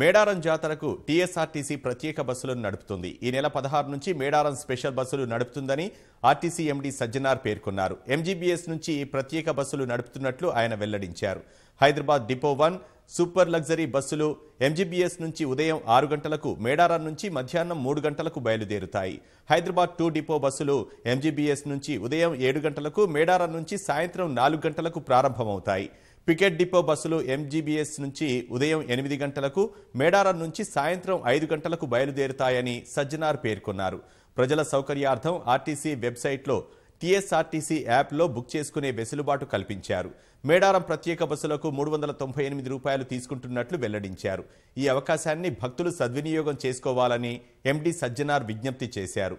మేడారం జాతరకు టీఎస్ఆర్టీసీ ప్రత్యేక బస్సులను నడుపుతుంది ఈ నెల పదహారు నుంచి మేడారం స్పెషల్ బస్సులు నడుపుతుందని ఆర్టీసీ ఎండీ సజ్జనార్ పేర్కొన్నారు ఎంజీబీఎస్ నుంచి ఈ ప్రత్యేక బస్సులు నడుపుతున్నట్లు ఆయన వెల్లడించారు Hyderabad depot one super luxury బస్సులు ఎంజీబీఎస్ నుంచి ఉదయం ఆరు గంటలకు మేడారం నుంచి మధ్యాహ్నం మూడు గంటలకు బయలుదేరుతాయి హైదరాబాద్ టూ డిపో బస్సులు ఎంజీబీఎస్ నుంచి ఉదయం ఏడు గంటలకు మేడారం నుంచి సాయంత్రం నాలుగు గంటలకు ప్రారంభమవుతాయి పికెట్ డిపో బస్సులు ఎంజీబీఎస్ నుంచి ఉదయం ఎనిమిది గంటలకు మేడారం నుంచి సాయంత్రం ఐదు గంటలకు బయలుదేరుతాయని సజ్జనార్ పేర్కొన్నారు ప్రజల సౌకర్యార్థం ఆర్టీసీ వెబ్సైట్లో టీఎస్ఆర్టీసీ యాప్లో బుక్ చేసుకునే వెసులుబాటు కల్పించారు మేడారం ప్రత్యేక బస్సులకు మూడు వందల తొంభై ఎనిమిది రూపాయలు తీసుకుంటున్నట్లు వెల్లడించారు ఈ అవకాశాన్ని భక్తులు సద్వినియోగం చేసుకోవాలని ఎండి సజ్జనార్ విజ్ఞప్తి చేశారు